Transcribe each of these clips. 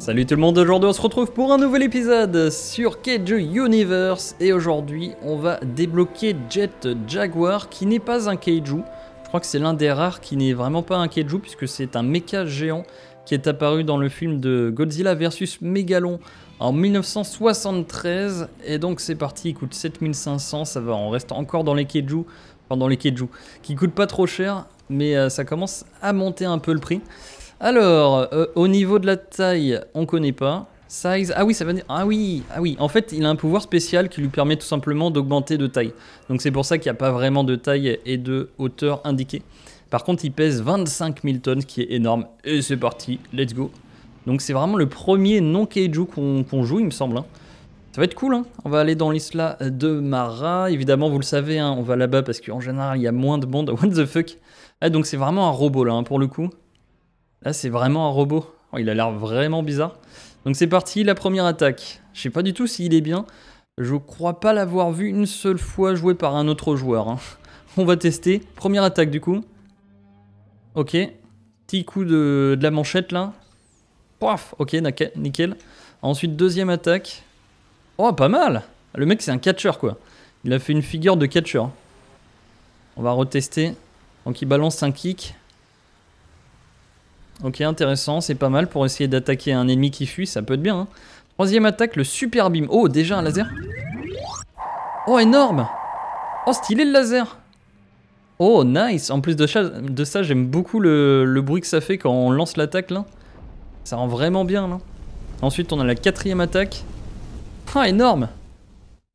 Salut tout le monde, aujourd'hui on se retrouve pour un nouvel épisode sur Cage Universe et aujourd'hui on va débloquer Jet Jaguar qui n'est pas un Keiju. Je crois que c'est l'un des rares qui n'est vraiment pas un Keiju puisque c'est un méca géant qui est apparu dans le film de Godzilla vs Megalon en 1973 et donc c'est parti, il coûte 7500, ça va, on reste encore dans les Keiju, enfin dans les Keiju, qui coûte pas trop cher mais euh, ça commence à monter un peu le prix. Alors, euh, au niveau de la taille, on connaît pas. Size, ah oui, ça veut dire... Ah oui, ah oui, en fait, il a un pouvoir spécial qui lui permet tout simplement d'augmenter de taille. Donc c'est pour ça qu'il n'y a pas vraiment de taille et de hauteur indiquée. Par contre, il pèse 25 000 tonnes, ce qui est énorme. Et c'est parti, let's go. Donc c'est vraiment le premier non-Keiju qu'on joue, il me semble. Hein. Ça va être cool, hein. on va aller dans l'isla de Mara, évidemment vous le savez, hein, on va là-bas parce qu'en général il y a moins de monde, what the fuck ah, Donc c'est vraiment un robot là hein, pour le coup, Là, c'est vraiment un robot. Oh, il a l'air vraiment bizarre. Donc c'est parti, la première attaque. Je sais pas du tout s'il est bien. Je crois pas l'avoir vu une seule fois joué par un autre joueur. Hein. On va tester. Première attaque du coup. Ok. Petit coup de, la manchette là. Paf Ok, nickel. Ensuite, deuxième attaque. Oh, pas mal Le mec, c'est un catcher, quoi. Il a fait une figure de catcher. On va retester. Donc, il balance un kick. Ok, intéressant, c'est pas mal pour essayer d'attaquer un ennemi qui fuit, ça peut être bien. Hein. Troisième attaque, le super beam. Oh, déjà un laser Oh, énorme Oh, stylé le laser Oh, nice En plus de, ça, j'aime beaucoup le, bruit que ça fait quand on lance l'attaque, là. Ça rend vraiment bien, là. Ensuite, on a la quatrième attaque. Ah, énorme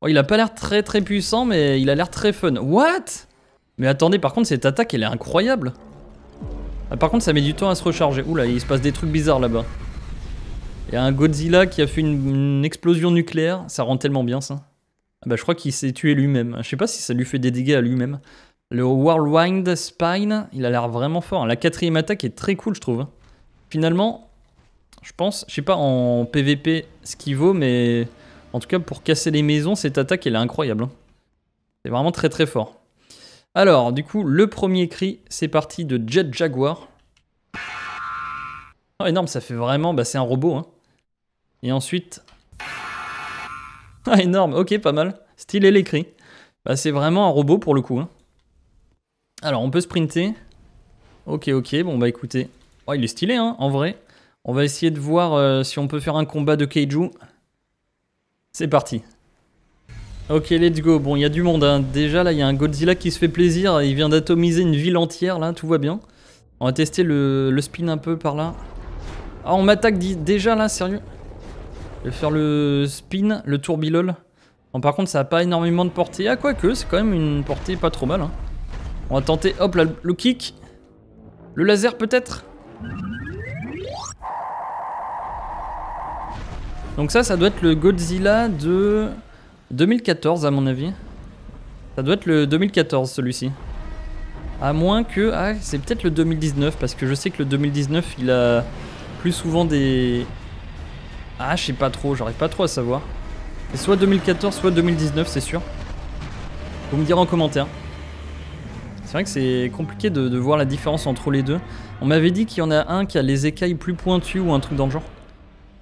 Oh, il a pas l'air très très puissant, mais il a l'air très fun. What Mais attendez, par contre, cette attaque, elle est incroyable ah, par contre, ça met du temps à se recharger. Oula, il se passe des trucs bizarres là-bas. Il y a un Godzilla qui a fait une, explosion nucléaire. Ça rend tellement bien ça. Ah bah, je crois qu'il s'est tué lui-même. Je sais pas si ça lui fait des dégâts à lui-même. Le Whirlwind Spine, il a l'air vraiment fort. Hein. La quatrième attaque est très cool, je trouve. Hein. Finalement, je pense, je sais pas en PVP ce qu'il vaut, mais en tout cas pour casser les maisons, cette attaque elle est incroyable. Hein. C'est vraiment très très fort. Alors, du coup, le premier cri, c'est parti de Jet Jaguar. Oh, énorme, ça fait vraiment... Bah, c'est un robot. Hein. Et ensuite... Ah, énorme, ok, pas mal. Stylé les cris. Bah, c'est vraiment un robot pour le coup. Hein. Alors, on peut sprinter. Ok, ok, bon, bah écoutez. Oh, il est stylé, hein, en vrai. On va essayer de voir euh, si on peut faire un combat de Keiju. C'est parti. Ok, let's go. Bon, il y a du monde. Hein. Déjà, là, il y a un Godzilla qui se fait plaisir. Il vient d'atomiser une ville entière, là. Tout va bien. On va tester le, spin un peu par là. Ah, on m'attaque déjà, là, sérieux Je vais faire le spin, le tourbilol. Bon, par contre, ça n'a pas énormément de portée. Ah, quoique, c'est quand même une portée pas trop mal. Hein. On va tenter, hop, là, le kick. Le laser, peut-être Donc ça, ça doit être le Godzilla de... 2014 à mon avis. Ça doit être le 2014 celui-ci. À moins que... Ah, c'est peut-être le 2019 parce que je sais que le 2019 il a plus souvent des... Ah, je sais pas trop, j'arrive pas trop à savoir. C'est soit 2014, soit 2019, c'est sûr. Vous me direz en commentaire. C'est vrai que c'est compliqué de, de, voir la différence entre les deux. On m'avait dit qu'il y en a un qui a les écailles plus pointues ou un truc dans le genre.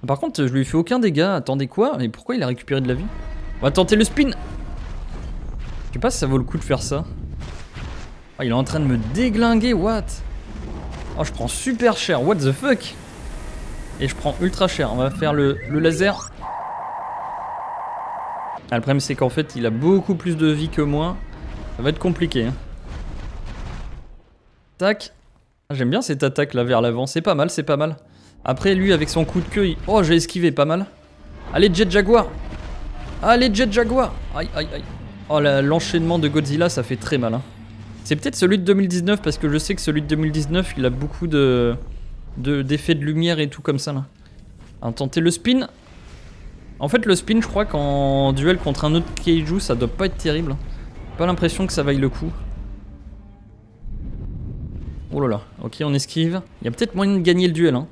Par contre, je lui fais aucun dégât. Attendez quoi Et pourquoi il a récupéré de la vie on va tenter le spin. Je sais pas si ça vaut le coup de faire ça. Oh, il est en train de me déglinguer, what Oh, je prends super cher, what the fuck Et je prends ultra cher. On va faire le, laser. Ah, le problème, c'est qu'en fait, il a beaucoup plus de vie que moi. Ça va être compliqué. Hein. Tac. Ah, j'aime bien cette attaque là vers l'avant. C'est pas mal, c'est pas mal. Après, lui, avec son coup de queue, il... Oh, j'ai esquivé, pas mal. Allez, Jet Jaguar Allez ah, Jet Jaguar Aïe, aïe, aïe. Oh, l'enchaînement de Godzilla, ça fait très mal. Hein. C'est peut-être celui de 2019, parce que je sais que celui de 2019, il a beaucoup de d'effets de, lumière et tout comme ça, là. Intenter tenter le spin. En fait, le spin, je crois qu'en duel contre un autre Kaiju, ça doit pas être terrible. Hein. Pas l'impression que ça vaille le coup. Oh là là, ok, on esquive. Il y a peut-être moyen de gagner le duel. Hein.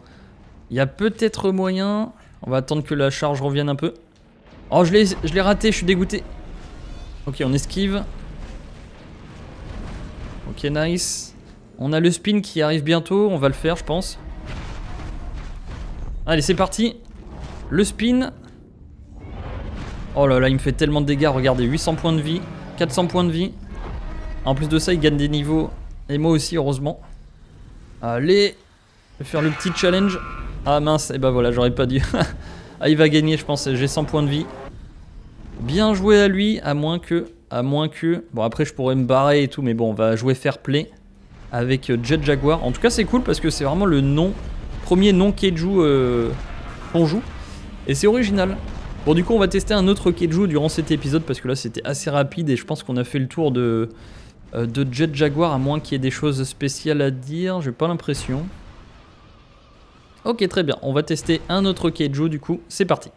Il y a peut-être moyen... On va attendre que la charge revienne un peu. Oh, je l'ai raté, je suis dégoûté. Ok, on esquive. Ok, nice. On a le spin qui arrive bientôt, on va le faire, je pense. Allez, c'est parti. Le spin. Oh là là, il me fait tellement de dégâts, regardez, 800 points de vie, 400 points de vie. En plus de ça, il gagne des niveaux, et moi aussi, heureusement. Allez, je vais faire le petit challenge. Ah mince, et bah ben voilà, j'aurais pas dû. ah, il va gagner, je pense, j'ai 100 points de vie. Bien joué à lui, à moins que... À moins que... Bon, après, je pourrais me barrer et tout, mais bon, on va jouer fair play avec euh, Jet Jaguar. En tout cas, c'est cool parce que c'est vraiment le nom... Premier nom Keiju euh, qu'on joue. Et c'est original. Bon, du coup, on va tester un autre Keiju durant cet épisode parce que là, c'était assez rapide et je pense qu'on a fait le tour de, euh, de Jet Jaguar, à moins qu'il y ait des choses spéciales à dire. J'ai pas l'impression. Ok, très bien. On va tester un autre Keiju, du coup. C'est parti.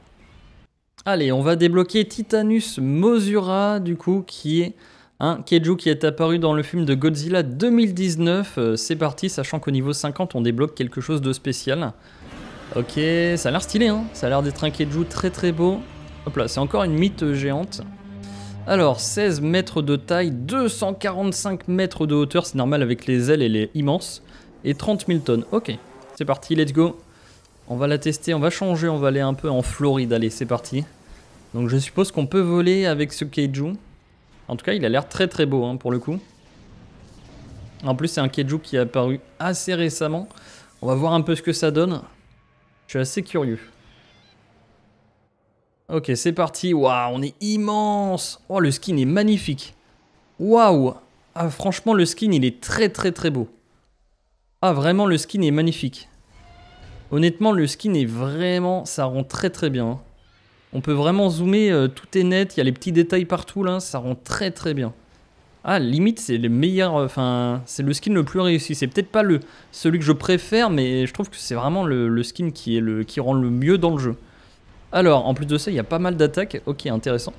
Allez, on va débloquer Titanus Mosura, du coup, qui est un Keiju qui est apparu dans le film de Godzilla 2019. Euh, c'est parti, sachant qu'au niveau 50, on débloque quelque chose de spécial. Ok, ça a l'air stylé, hein ça a l'air d'être un Keiju très très beau. Hop là, c'est encore une mythe géante. Alors, 16 mètres de taille, 245 mètres de hauteur, c'est normal avec les ailes, elle est immense. Et 30 000 tonnes, ok. C'est parti, let's go on va la tester, on va changer, on va aller un peu en Floride. Allez, c'est parti. Donc je suppose qu'on peut voler avec ce Keiju. En tout cas, il a l'air très très beau hein, pour le coup. En plus, c'est un Keiju qui est apparu assez récemment. On va voir un peu ce que ça donne. Je suis assez curieux. Ok, c'est parti. Waouh, on est immense. Oh, le skin est magnifique. Waouh. Ah, franchement, le skin, il est très très très beau. Ah, vraiment, le skin est magnifique. Honnêtement, le skin est vraiment... Ça rend très très bien. Hein. On peut vraiment zoomer, euh, tout est net, il y a les petits détails partout là, ça rend très très bien. Ah, limite, c'est le meilleur, euh, enfin, c'est le skin le plus réussi. C'est peut-être pas le, celui que je préfère, mais je trouve que c'est vraiment le, skin qui, est le, qui rend le mieux dans le jeu. Alors, en plus de ça, il y a pas mal d'attaques. Ok, intéressant.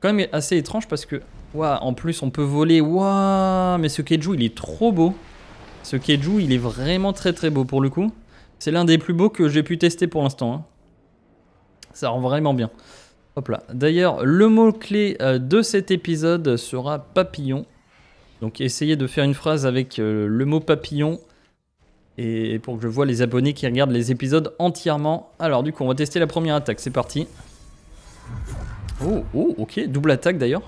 Quand même assez étrange parce que, waouh, en plus, on peut voler. Waouh, mais ce Keju il est trop beau. Ce Keju il est vraiment très très beau pour le coup. C'est l'un des plus beaux que j'ai pu tester pour l'instant. Hein. Ça rend vraiment bien. Hop là. D'ailleurs, le mot-clé euh, de cet épisode sera papillon. Donc essayez de faire une phrase avec euh, le mot papillon. Et pour que je vois les abonnés qui regardent les épisodes entièrement. Alors du coup, on va tester la première attaque. C'est parti. Oh, oh, ok. Double attaque d'ailleurs.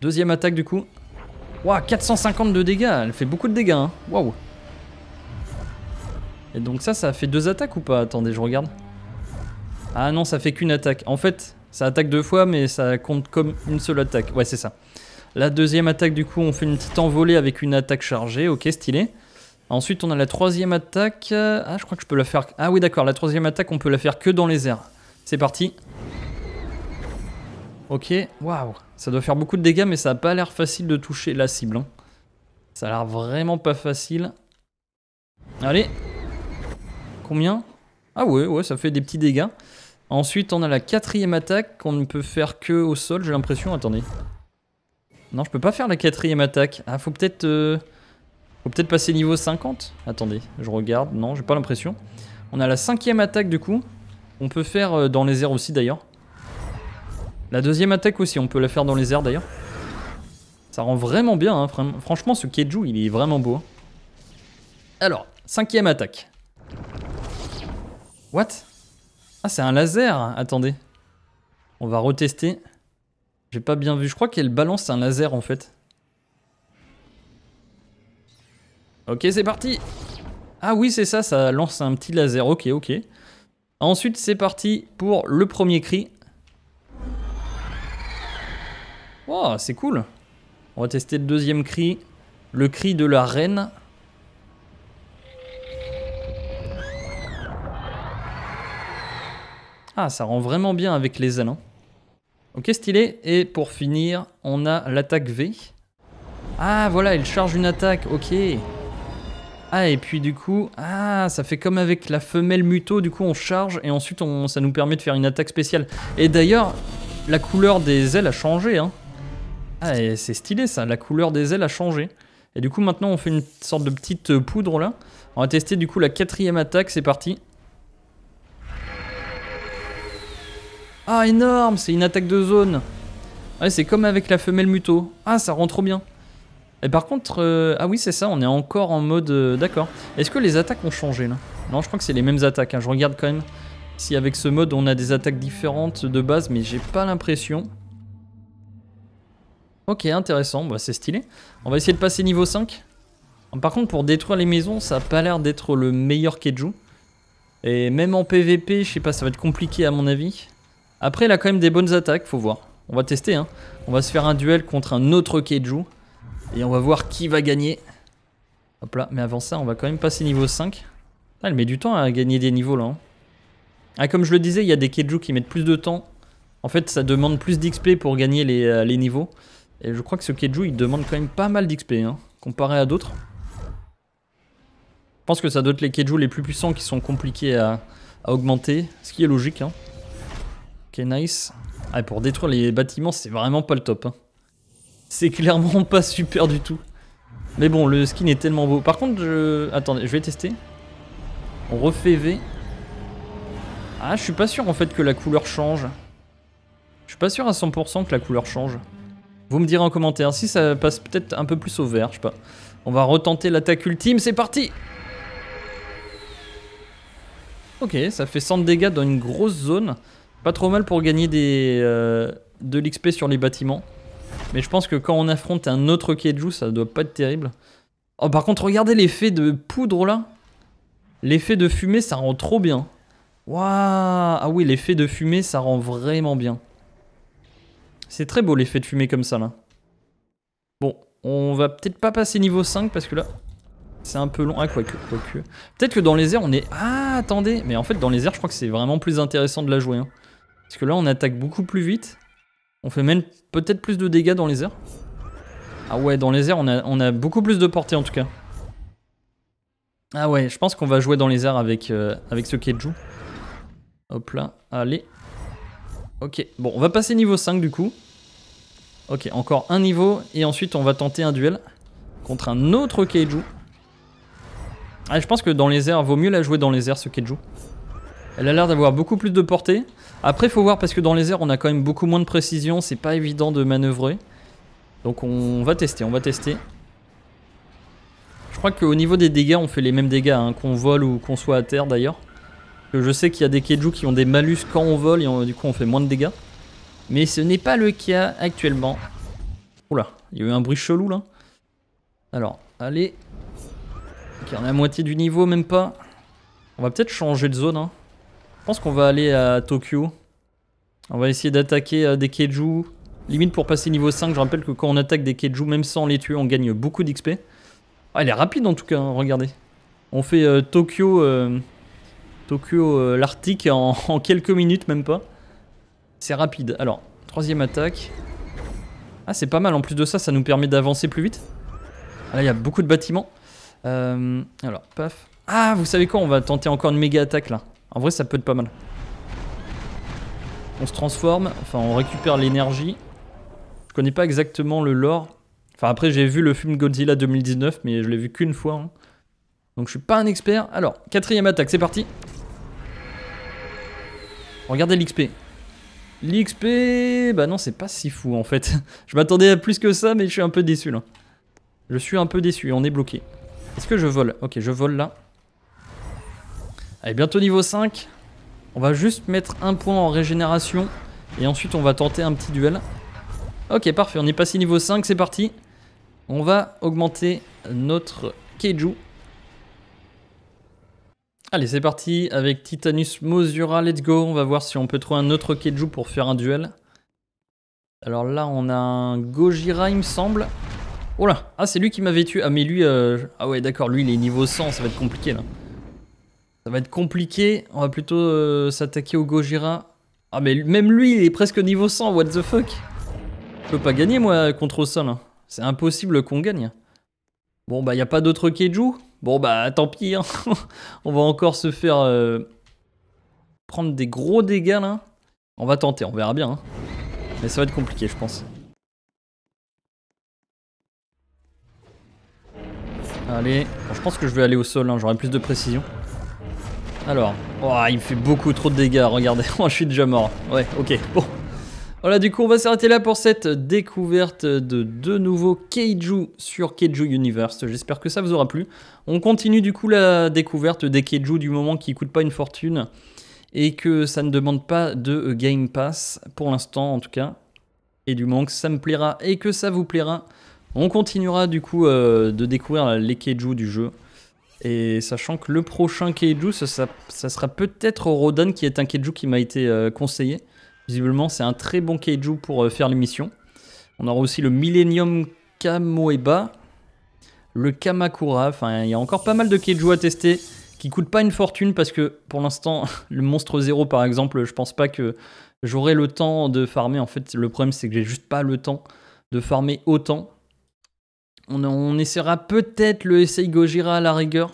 Deuxième attaque du coup. Waouh, 450 de dégâts. Elle fait beaucoup de dégâts. Hein. Waouh. Et donc ça, ça fait deux attaques ou pas Attendez, je regarde. Ah non, ça fait qu'une attaque. En fait, ça attaque deux fois, mais ça compte comme une seule attaque. Ouais, c'est ça. La deuxième attaque, du coup, on fait une petite envolée avec une attaque chargée. Ok, stylé. Ensuite, on a la troisième attaque. Ah, je crois que je peux la faire... Ah oui, d'accord, la troisième attaque, on peut la faire que dans les airs. C'est parti. Ok, waouh. Ça doit faire beaucoup de dégâts, mais ça n'a pas l'air facile de toucher la cible. Hein. Ça a l'air vraiment pas facile. Allez, Combien Ah ouais, ouais, ça fait des petits dégâts. Ensuite, on a la quatrième attaque qu'on ne peut faire que au sol, j'ai l'impression. Attendez. Non, je peux pas faire la quatrième attaque. Ah, faut peut-être... Euh, peut-être passer niveau 50 Attendez, je regarde. Non, j'ai pas l'impression. On a la cinquième attaque du coup. On peut faire euh, dans les airs aussi d'ailleurs. La deuxième attaque aussi, on peut la faire dans les airs d'ailleurs. Ça rend vraiment bien. Hein, franchement, ce keju, il est vraiment beau. Hein. Alors, cinquième attaque. What Ah, c'est un laser Attendez. On va retester. J'ai pas bien vu. Je crois qu'elle balance un laser, en fait. Ok, c'est parti Ah oui, c'est ça, ça lance un petit laser. Ok, ok. Ensuite, c'est parti pour le premier cri. Oh c'est cool. On va tester le deuxième cri. Le cri de la reine. Ah, ça rend vraiment bien avec les ailes. Hein. Ok, stylé. Et pour finir, on a l'attaque V. Ah, voilà, il charge une attaque. Ok. Ah, et puis du coup, ah, ça fait comme avec la femelle muto, du coup on charge et ensuite on, ça nous permet de faire une attaque spéciale. Et d'ailleurs, la couleur des ailes a changé. Hein. Ah, et c'est stylé ça, la couleur des ailes a changé. Et du coup, maintenant on fait une sorte de petite poudre là. On va tester du coup la quatrième attaque, c'est parti. Ah, énorme C'est une attaque de zone. Ouais, c'est comme avec la femelle muto. Ah, ça rend trop bien. Et par contre... Euh, ah oui, c'est ça, on est encore en mode... Euh, d'accord. Est-ce que les attaques ont changé, là Non, je crois que c'est les mêmes attaques. Hein. Je regarde quand même si avec ce mode, on a des attaques différentes de base, mais j'ai pas l'impression. Ok, intéressant. Bah, c'est stylé. On va essayer de passer niveau 5. Par contre, pour détruire les maisons, ça a pas l'air d'être le meilleur joue Et même en PVP, je sais pas, ça va être compliqué à mon avis. Après, elle a quand même des bonnes attaques, faut voir. On va tester, hein. On va se faire un duel contre un autre Keiju. Et on va voir qui va gagner. Hop là, mais avant ça, on va quand même passer niveau 5. Ah, elle met du temps à gagner des niveaux, là. Hein. Ah, comme je le disais, il y a des Keiju qui mettent plus de temps. En fait, ça demande plus d'XP pour gagner euh, les, niveaux. Et je crois que ce Keiju, il demande quand même pas mal d'XP, hein, comparé à d'autres. Je pense que ça doit être les Keiju les plus puissants qui sont compliqués à, à augmenter, ce qui est logique, hein. Ok, nice. Ah, pour détruire les bâtiments, c'est vraiment pas le top. Hein. C'est clairement pas super du tout. Mais bon, le skin est tellement beau. Par contre, je... Attendez, je vais tester. On refait V. Ah, je suis pas sûr en fait que la couleur change. Je suis pas sûr à 100% que la couleur change. Vous me direz en commentaire si ça passe peut-être un peu plus au vert, je sais pas. On va retenter l'attaque ultime, c'est parti Ok, ça fait 100 dégâts dans une grosse zone. Pas trop mal pour gagner des, euh, de l'XP sur les bâtiments. Mais je pense que quand on affronte un autre Keiju, ça doit pas être terrible. Oh, par contre, regardez l'effet de poudre, là. L'effet de fumée, ça rend trop bien. Waouh Ah oui, l'effet de fumée, ça rend vraiment bien. C'est très beau, l'effet de fumée comme ça, là. Bon, on va peut-être pas passer niveau 5, parce que là, c'est un peu long. Ah, quoique, que. Peut-être que dans les airs, on est... Ah, attendez Mais en fait, dans les airs, je crois que c'est vraiment plus intéressant de la jouer. Hein. Parce que là, on attaque beaucoup plus vite. On fait même peut-être plus de dégâts dans les airs. Ah ouais, dans les airs, on a, beaucoup plus de portée en tout cas. Ah ouais, je pense qu'on va jouer dans les airs avec, euh, avec ce Keiju. Hop là, allez. Ok, bon, on va passer niveau 5 du coup. Ok, encore un niveau, et ensuite on va tenter un duel contre un autre Keiju. Ah, je pense que dans les airs, vaut mieux la jouer dans les airs ce Keiju. Elle a l'air d'avoir beaucoup plus de portée. Après, faut voir parce que dans les airs, on a quand même beaucoup moins de précision. C'est pas évident de manœuvrer. Donc on va tester, on va tester. Je crois qu'au niveau des dégâts, on fait les mêmes dégâts, hein, qu'on vole ou qu'on soit à terre d'ailleurs. Je sais qu'il y a des Keiju qui ont des malus quand on vole et du coup on fait moins de dégâts. Mais ce n'est pas le cas actuellement. Oula, il y a eu un bruit chelou là. Alors, allez. Ok, on est à moitié du niveau, même pas. On va peut-être changer de zone. Hein. Je pense qu'on va aller à Tokyo. On va essayer d'attaquer euh, des Keiju. Limite pour passer niveau 5, je rappelle que quand on attaque des Keiju, même sans les tuer, on gagne beaucoup d'XP. Ah, elle est rapide en tout cas, hein, regardez. On fait euh, Tokyo, euh, Tokyo l'Arctique en, quelques minutes, même pas. C'est rapide. Alors, troisième attaque. Ah, c'est pas mal. En plus de ça, ça nous permet d'avancer plus vite. Ah, là, il y a beaucoup de bâtiments. alors, paf. Ah, vous savez quoi On va tenter encore une méga attaque là. En vrai, ça peut être pas mal. On se transforme, enfin on récupère l'énergie. Je connais pas exactement le lore. Enfin après j'ai vu le film Godzilla 2019 mais je l'ai vu qu'une fois. Hein. Donc je suis pas un expert. Alors, quatrième attaque, c'est parti. Regardez l'XP. L'XP, bah non c'est pas si fou en fait. je m'attendais à plus que ça mais je suis un peu déçu là. Je suis un peu déçu, on est bloqué. Est-ce que je vole Ok, je vole là. Allez, bientôt niveau 5. On va juste mettre un point en régénération. Et ensuite, on va tenter un petit duel. Ok, parfait. On est passé niveau 5. C'est parti. On va augmenter notre Keiju. Allez, c'est parti avec Titanus Mosura. Let's go. On va voir si on peut trouver un autre Keiju pour faire un duel. Alors là, on a un Gojira, il me semble. Oh là Ah, c'est lui qui m'avait tué. Ah, mais lui... Euh, ah ouais, d'accord. Lui, il est niveau 100. Ça va être compliqué, là. Ça va être compliqué. On va plutôt euh, s'attaquer au Gojira. Ah mais même lui, il est presque niveau 100, what the fuck Je peux pas gagner moi contre ça là. Hein. C'est impossible qu'on gagne. Bon bah il y a pas d'autre Keiju Bon bah tant pis, hein. on va encore se faire euh, prendre des gros dégâts là. On va tenter, on verra bien. Hein. Mais ça va être compliqué je pense. Allez, je pense que je vais aller au sol, j'aurai plus de précision. Alors, il me fait beaucoup trop de dégâts, regardez. moi je suis déjà mort. Ouais, ok, bon. Voilà, du coup, on va s'arrêter là pour cette découverte de deux nouveaux Keiju sur Keiju Universe. J'espère que ça vous aura plu. On continue du coup la découverte des Keiju du moment qui ne coûtent pas une fortune et que ça ne demande pas de euh, Game Pass, pour l'instant en tout cas. Et du moins que ça me plaira et que ça vous plaira, on continuera du coup euh, de découvrir les Keiju du jeu. Et sachant que le prochain Keiju, ça, sera peut-être Rodan, qui est un Keiju qui m'a été euh, conseillé. Visiblement, c'est un très bon Keiju pour faire euh, faire l'émission. On aura aussi le Millennium Kamoeba, le Kamakura. Enfin, il y a encore pas mal de Keiju à tester qui coûtent pas une fortune parce que pour l'instant, le Monstre Zéro, par exemple, je pense pas que j'aurai le temps de farmer. En fait, le problème, c'est que j'ai juste pas le temps de farmer autant. On, essaiera peut-être le essaye Gojira à la rigueur.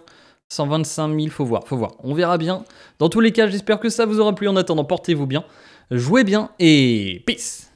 125 000, faut voir, faut voir. On verra bien. Dans tous les cas, j'espère que ça vous aura plu. En attendant, portez-vous bien, jouez bien et peace